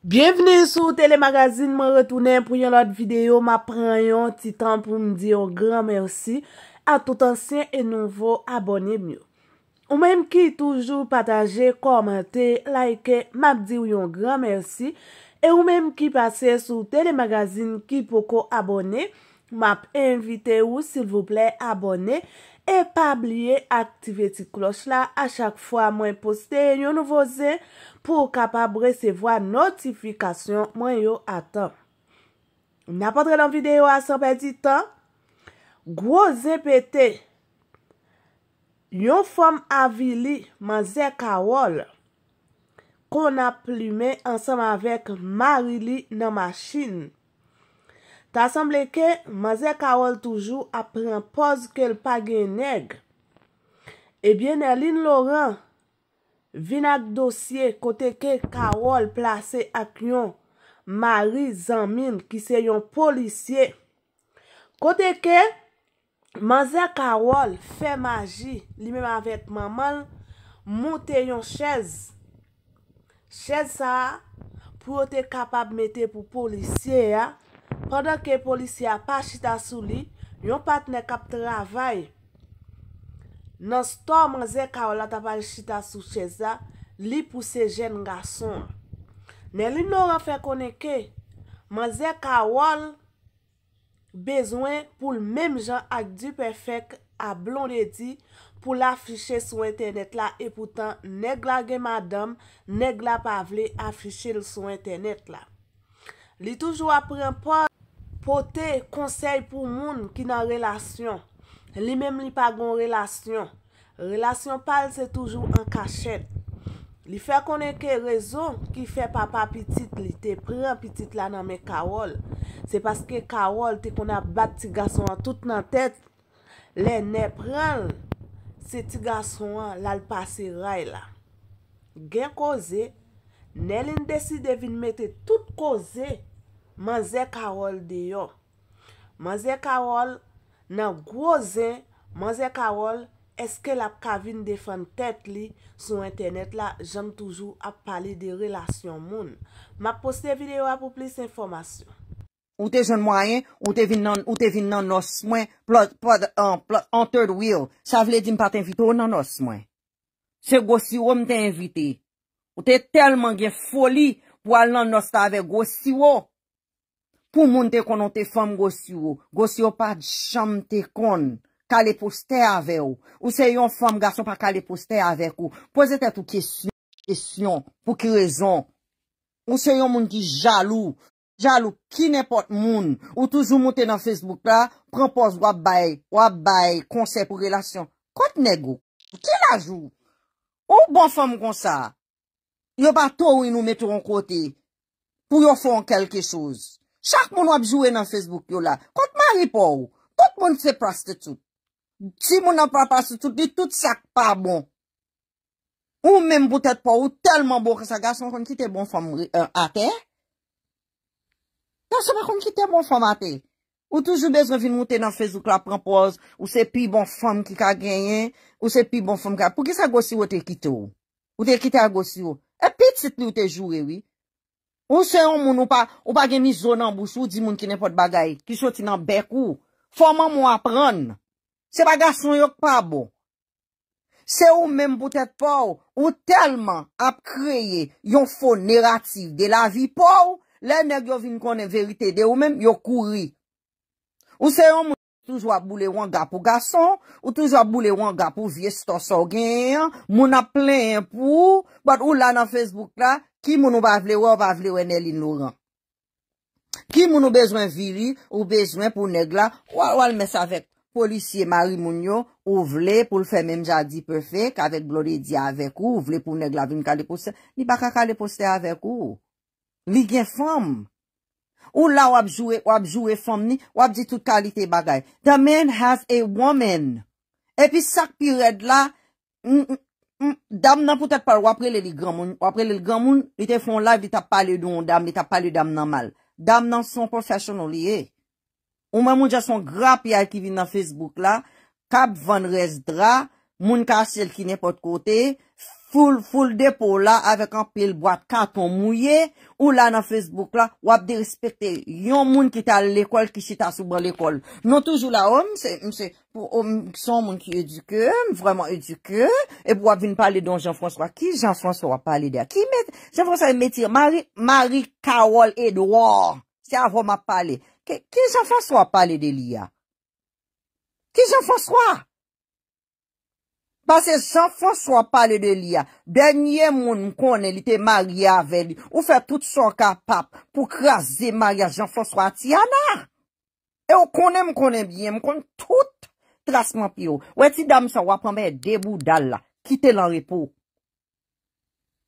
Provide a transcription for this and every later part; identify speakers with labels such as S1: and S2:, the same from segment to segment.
S1: Bienveni sou telemagazin, mwen retounen pou yon lot videyo, ma pren yon titan pou mdi yon gran mersi a tout ansyen e nouvo abonye myo. Ou menm ki toujou pataje, komente, like, map di yon gran mersi, e ou menm ki pase sou telemagazin ki poko abonye, map invite ou sil vouple abonye. E pabliye aktive ti kloch la a chak fwa mwen poste yon nouvo ze pou kapab resevo a notifikasyon mwen yo atan. N apotre dan videyo asan pe di tan. Gwo ze pete. Yon fom avili man ze kawol. Kon ap plime ansam avek marili nan maschin. Ta asemble ke, ma zè Karol toujou apren poz ke l pa gen eh neg. Ebyen, Naline Laurent vin ak dosye kote ke Karol plase ak yon Marie Zamin ki se yon polisye. Kote ke, ma zè Karol fe maji li men avet manman mouten yon chèz. Chèz sa, pou yo te kapab mette pou polisye ya. Pendan ke polisi a pa chita sou li, yon pat ne kap travay. Nan sto man ze kawal atapal chita sou cheza, li pou se jen gason. Ne li nou an fe koneke, man ze kawal bezwen pou l mem jan ak di pefek a blon de di pou la fiché sou internet la e poutan neg la gen madame neg la pa vle afiché l sou internet la. Li toujou apren pa Pote, konsey pou moun ki nan relasyon. Li mem li pa gon relasyon. Relasyon pal se toujou an kachet. Li fe konen ke rezo ki fe papa pitit li te pre an pitit la nan men kawol. Se paske kawol te konen bat ti gason an tout nan tet. Le ne prel se ti gason an la l pasi ray la. Gen koze, ne lin deside vin mette tout koze. Man zè Karol de yo. Man zè Karol nan gwo zè. Man zè Karol eske la pkavine defan tèt li. Sou internet la jen toujou ap pali de relasyon moun. Ma poste videyo ap ou plis informasyon.
S2: Ou te jen mwayen. Ou te vin nan nos mwen. Plot plot plot. Enter the wheel. Chavle di mpa te invito nan nos mwen. Che gwo siwo mte invite. Ou te telman gen foli. Wala nan nos tave gwo siwo. Pou moun te konon te fom gosi ou. Gosi ou pa chanm te kon. Kale poste ave ou. Ou se yon fom gason pa kale poste ave ou. Poze te tou kesyon. Pou ki rezon. Ou se yon moun di jalou. Jalou ki nepot moun. Ou touzou moun te nan Facebook la. Pren pos wabay. Wabay. Konsep ou relasyon. Kote nego. Ki lajou. Ou bon fom kon sa. Yo ba tou yon nou metou an kote. Pou yo fon kelke souz. Chak moun wap jowe nan Facebook yo la. Kont mary pou ou. Kont moun se prostitute. Si moun nan prostitute, di tout sak pa bon. Ou menm boutet pou ou, telman bon ki sa gason kon ki te bon fom euh, ate. Tansi mwen kon ki te bon fom ate. Ou toujou bez revin moun te nan Facebook la prempoz, ou se pi bon fom ki ka genyen, ou se pi bon fom ka... Pou ki sa gosi ou te kite ou? Ou te kite a gosi ou? E pit se ti ou te jowe oui. Ou se yon moun ou pa geni zonan bous ou di moun ki ne pot bagay, ki soti nan bek ou, foman moun apren, se pa gason yok pa bo. Se ou menm boutet pou, ou telman ap kreye yon foneratif de la vi pou, le nèk yo vin konen verite de ou menm, yo kouri. Ou se yon moun toujwa boule wangap ou gason, ou toujwa boule wangap ou vye stosogyen, moun ap plen pou, bat ou la nan Facebook la, Ki moun ou bavle, ou bavle ou ene li nou ran. Ki moun ou bejwen viri, ou bejwen pou negla, ou al mes avèk. Polisye Marie Mounion, ou vle pou l'fèmèm jadi perfèk, avèk glory di avèk ou, ou vle pou negla vim kalé postè. Ni baka kalé postè avèk ou. Li gen fòm. Ou la wap zowe fòm ni, wap zi tout kalite bagay. The man has a woman. E pi sak pi red la, mou mm, mou. Mm, Mm, dam nan pou tèk par waprele li gramoun, waprele li gramoun, ite fon live di tap pale do yon dam, di tap pale dam nan mal. Dam nan son profesyon liye. Ou mè moun jason grap ya ekivi nan Facebook la, kap van res dra, moun ka sel ki ne pot kote, Foul depo la, avek an pil boap, karton mouye, ou la nan Facebook la, wap de respete, yon moun ki ta l'ekol, ki si ta soubra l'ekol. Non toujou la, oum, soum moun ki eduke, mou vreman eduke, e pou wap vin pale don Jean-François, ki Jean-François pale de a? Ki met, Jean-François meti, Marie, Marie, Karol, Edouard, se avon ma pale, ki Jean-François pale de li a? Ki Jean-François? Pase Jean-François pale de li ya, denye moun mkone li te maria ve li, ou fe tout son kapap pou kraze maria Jean-François ti. Ana! E ou kone mkone bie, mkone tout trasman pi yo. Ou e ti dam sa waponbe e debou dal la, kite lan repo.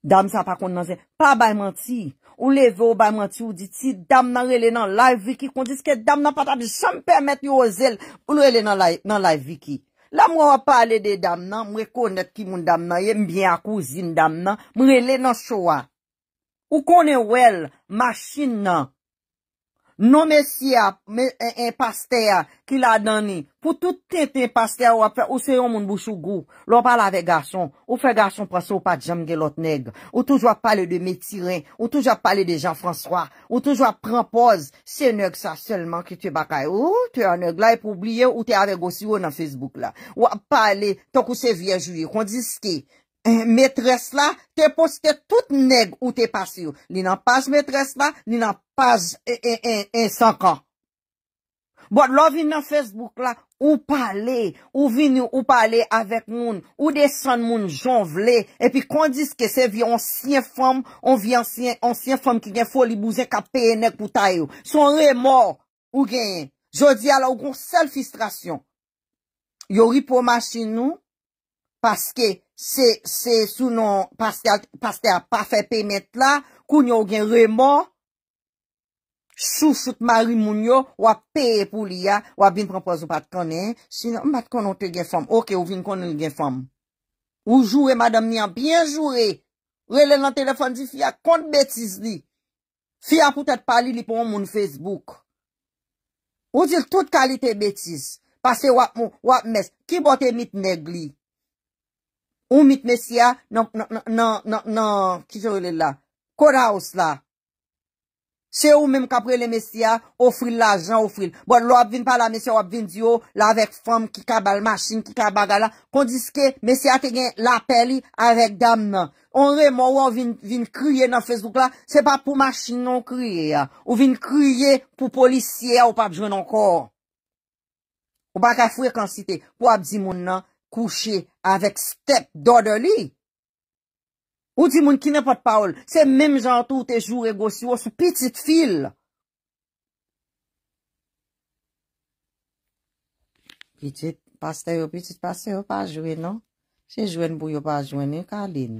S2: Dam sa pa konde nan zel. Pa bayman ti, ou leve ou bayman ti, ou diti dam nan rele nan la viki, kondiske dam nan patabi, chanm pemet yo o zel, ou rele nan la viki. Non? Non? La mwa wap pale de dam nan, mwe konet ki moun dam nan, yembyen ak ouzin dam nan, mwe le nan sowa. Ou konen wel, masin nan. Non men si ya, men, en, en, en, pasteya ki la dani. Po tout te te pasteya wap fe, ou se yon moun bouchou go. Lwa pala ve gason. Ou fe gason prese ou pa jamge lot neg. Ou toujwa pale de Metirin. Ou toujwa pale de Jean-François. Ou toujwa prempose. Se neg sa selman ki te bakay. Ou te aneg la e poubliye ou te ave gosi ou nan Facebook la. Ou pale, to kou se viejouye. Kon diske. Eh, metres la, te poste tout neg ou te pasi yo. Li nan page metres la, li nan page en eh, eh, sankan. Bo, lo vi nan Facebook la, ou pale, ou vini ou pale avek moun, ou desan moun jon vle. E pi kon dis ke se vi ansyen fom, on vi ansyen fom ki gen foli bouze ka pene koutay yo. Son re mor ou gen. Jodi ala ou kon sel fistrasyon. Yo ripo masi nou, paske... Se sou non Pasty a pa fe pe met la Koun yo gen remon Sou choute Mari moun yo wap pe pou li ya Wap vin prepozo pat konen Sinan mat konon te gen fom Ou joure madame ni an Bien joure Relè nan telefon di fia kont betis li Fia pou tèt pali li pou Moun Facebook Ou dil tout kalite betis Pase wap mèst Ki bote mit neg li Ou mit mesya nan kijorele la? Koda ou sla? Che ou menm kaprele mesya, ofril la, jan ofril. Boan, lò ap vin pala mesya, ap vin diyo la vek fam ki kabal masin, ki kabal la. Kondiske, mesya te gen la peli avek dam nan. Onre moun, ou vin kriye nan Facebook la, se pa pou masin non kriye ya. Ou vin kriye pou polisye ya ou pa bjwen ankor. Ou pa ka fwekansite. Ou ap di moun nan? kouche avèk step do de li. Ou di moun ki ne pot pa oul, se mèm jan tou te joure gosi, ou sou pitit fil. Pitit paste yo, pitit paste yo, pa jwè non? Se jwèn bou yo pa jwèn, yo e kalin.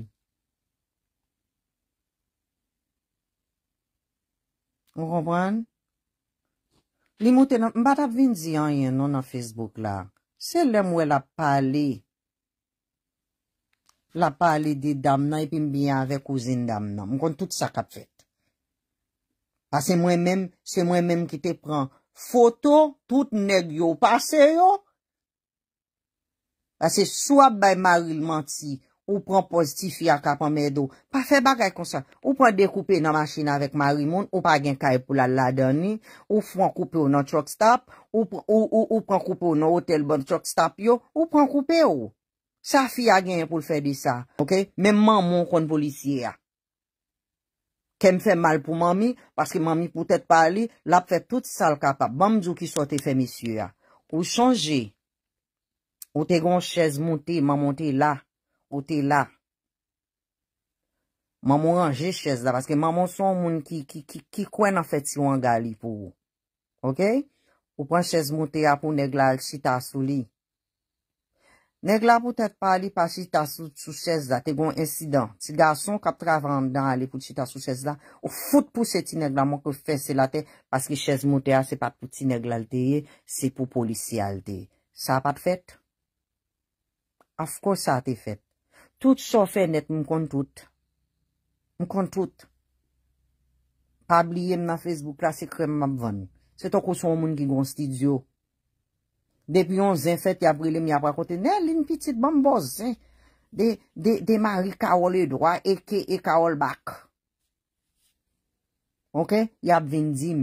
S2: Ou kompran? Li mouten, mbata vin ziyan yon non na Facebook la. Se lem wè la pale, la pale de dam nan, epi mbyen avè kouzine dam nan, mwen kon tout sa kap fèt. A se mwen men, se mwen men ki te pran foto, tout neg yo, pa se yo? A se swa bay maryl manti. Ou pran pozitifi a kap an mèdou. Pa fè bak ay konsan. Ou pran dekoupe nan machina avèk mary moun. Ou pa gen kaye pou la la dani. Ou pran koupe ou nan chokstap. Ou pran koupe ou nan hotel ban chokstap yo. Ou pran koupe ou. Sa fi a gen pou l fè di sa. Ok. Mèm mèm moun kon polici ya. Kèm fè mal pou mami. Paske mami pou tèt pali. Lap fè tout sal kap ap. Bam djou ki sote fè misyu ya. Ou chanje. Ou te gon chèz monte. Mèm monte la. ou te la. Mamon ranje chez la, paske mamon son moun ki, ki kwen an fet si wan gali pou. Ok? Ou pran chez moun te a pou negla al chita sou li. Negla pou te pali paske chita sou chez la, te bon insidan. Ti gason kap tra vran dan ale pou chita sou chez la, ou fout pou se ti negla moun pou fese la te, paske chez moun te a, se pa pou ti negla al te ye, se pou polisi al te. Sa pa te fet? Af kon sa te fet? Tout so fè net m kon tout. M kon tout. Pabliye m nan Facebook, la se krem m apvan. Se to ko son moun ki gon studio. Depi yon zin fèt, yabrile m yabrakote, ne, lin pitit bamboz, zin. De mari ka ol edwa, eke e, e, e ka ol bak. Ok, yabvindzim.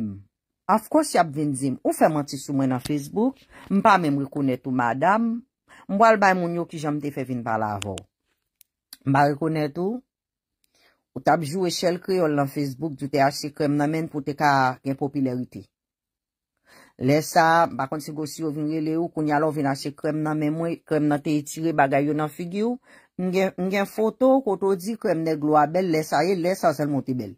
S2: Afkos yabvindzim. Ou fè manti sou mwen nan Facebook, m pa mèm rikounet ou madame, m wal bay moun yo ki jam te fè vin pala avò. Mba rekonet ou, ou tabjou e chel kre yon lan Facebook joute ashe krem nan men pou te ka gen popularite. Lesa, bakonsi gosi ou vinre le ou, konya la ou vin ashe krem nan men mwen, krem nan te itire bagayon nan figyo. Ngen foto koto di krem nan gloa bel, lesa ye, lesa selmonte bel.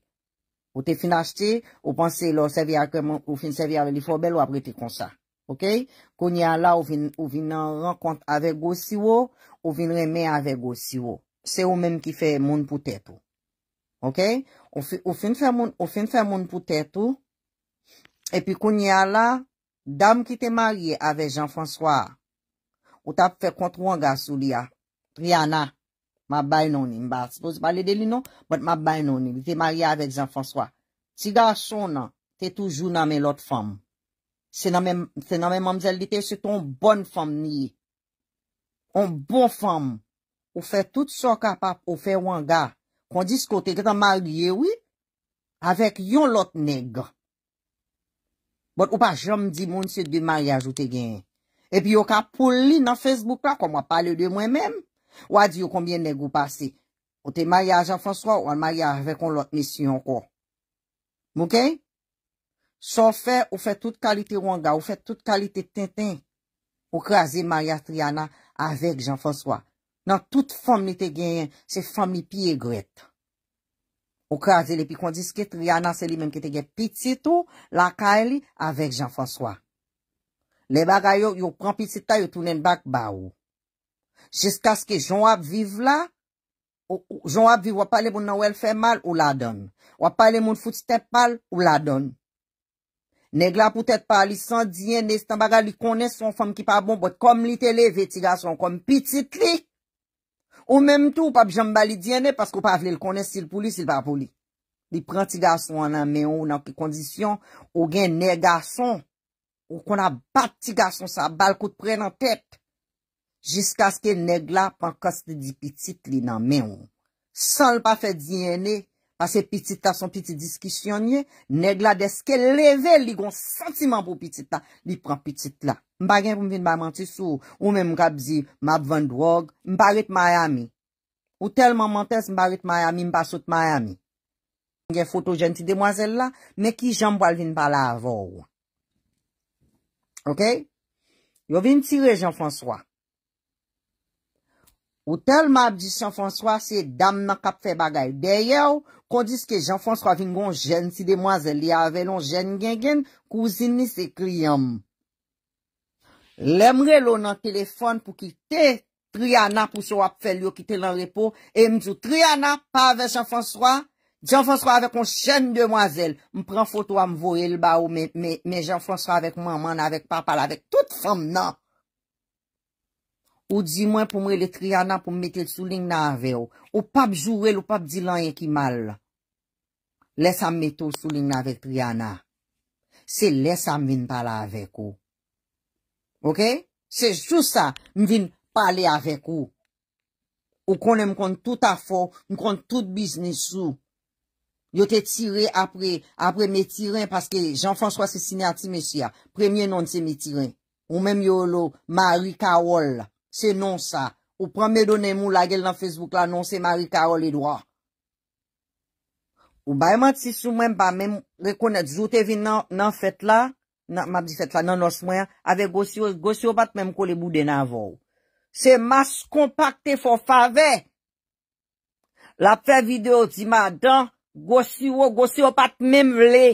S2: Ou te fin ashte, ou pense ilo ou fin sevi aven li fo bel ou apre te konsa. Ok, konya la ou vin nan renkont avek gosi ou, ou vin remen avek gosi ou. Se ou men ki fe moun pou tè tou. Ok? Ou fin fe moun pou tè tou. E pi koun ya la, dam ki te marye ave Jean-François, ou ta fe kontrou an ga sou li ya. Rihanna, ma bay noni. Mba, spous bali deli nou, but ma bay noni. Li te marye ave Jean-François. Si ga son nan, te toujou nan men lot fòm. Se nan men mamzèl di te, se ton bon fòm ni. On bon fòm. ou fè tout so kapap ou fè wanga, kondis kote kè tan marye wè, avèk yon lot negre. Bon, ou pa jom di moun sè di maryaj ou te gen. E pi ou ka pou li nan Facebook la, kon mwa pale de mwen men, ou a di yo konbyen negre ou pasi. Ou te maryaj an fonswa, ou an maryaj avèk yon lot nisyon ko. Moun ken? So fè, ou fè tout kalite wanga, ou fè tout kalite ten-ten, ou krasi maryaj triyana avèk jan fonswa. nan tout fom li te genyen, se fom li pi egret. Ou kaze li pi kondiske, triyana se li menm ki te genye, piti tou, lakay e li, avek jan François. Le bagay yo, yo pran piti ta, yo tounen bak ba ou. Jiska skè, joun ap vive la, joun ap vive, wap pale bon nan wèl fè mal, ou la don. Wap pale moun fouti te pal, ou la don. Negla pou tèt pali, san diyen, ne stan bagay li konen son fom ki pa bon, bot kom li te le vetiga son, kom piti trik. Ou menm tou, ou pa bi janm bali djene, pask ou pa avle l konen sil pou li, sil pa avle li. Li pren ti gason anan men ou nan ki kondisyon, ou gen ne gason, ou konan bat ti gason sa bal kout pre nan tep, jiska skè neg la pan koste di pitit li nan men ou. San l pa fe djene, pas se pitit ta son pitit diskisyonye, neg la deske leve li gon sentiman pou pitit ta, li pren pitit la. Mpa gen pou m vin ba manti sou, ou men m kap zi, m ap vand wog, m parit Miami. Ou tel man mantes, m parit Miami, m pa sot Miami. M gen foto jen ti demwazel la, me ki jamb wale vin bala avou. Ok? Yo vin tire Jean-François. Ou tel m ap zi Jean-François, se dam nan kap fe bagay. Deye ou, kondis ke Jean-François vin gon jen ti demwazel, li avelon jen gen gen, kouzini se kri yom. Le mre lo nan telefon pou kite Triana pou se wap fel yo kite lan repo. E mdou Triana pa ave Jean-François. Jean-François ave kon chen demwazel. Mpren foto am voye lba ou me Jean-François avek maman avek papa lavek. Tout fom nan. Ou di mwen pou mre le Triana pou mwete souling nan avek ou. Ou pap jurel ou pap di lan ye ki mal. Lesa mwete ou souling nan avek Triana. Se lesa mwene pala avek ou. Ok? Se sou sa, m vin pale avek ou. Ou konen m konen tout afo, m konen tout biznis sou. Yo te tire apre, apre me tiren, paske Jean-François se sine ati mesya, premye non se me tiren. Ou men yo lo, Marie Carole, se non sa. Ou prame donen mou la gel nan Facebook la, non se Marie Carole Edouard. Ou bayman ti sou men ba men rekonet, zo te vin nan fet la, Mabdi fet la nanos mwen, avè gosiwo pat mèm kou le boudè nan vòw. Se mas kompak te fò fave, la pwè video di madan, gosiwo, gosiwo pat mèm vle.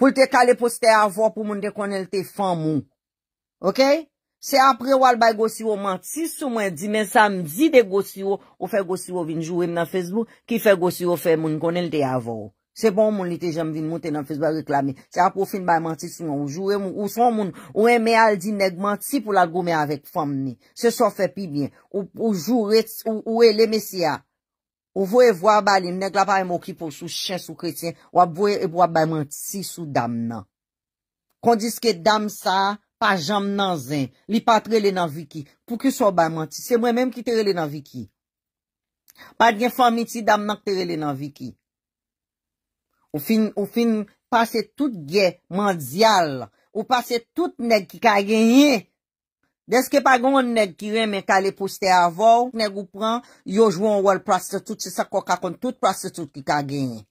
S2: Pwè te kale postè avò pou moun de konel te fan moun. Ok? Se apre wal bay gosiwo mantis, sou mwen di men samdi de gosiwo, ou fè gosiwo vinjou m nan Facebook, ki fè gosiwo fè moun konel te avòw. Se bon moun li te jem vin moun te nan fezbe reklami. Se apou fin baymantisi moun. Ou jure moun. Ou son moun. Ou eme al di neg manti pou la gome avèk famni. Se son fè pi bien. Ou jure ou e lè mesia. Ou vwe vwa bali neg la vwa emokipo sou chen sou kretien. Ou ap vwe e bwa baymantisi sou dam nan. Kondiske dam sa pa jam nan zin. Li patre le nan vwiki. Pou ki sou baymantisi. Se mwen menm ki tere le nan vwiki. Pat gen famni ti dam nan ki tere le nan vwiki. Ou fin pase tout gye mandyal, ou pase tout neg ki ka genye. Deske pa goun neg ki re men kale pouste avou, neg ou pran, yoj woun wou al praste tout se sakwa kakoun tout praste tout ki ka genye.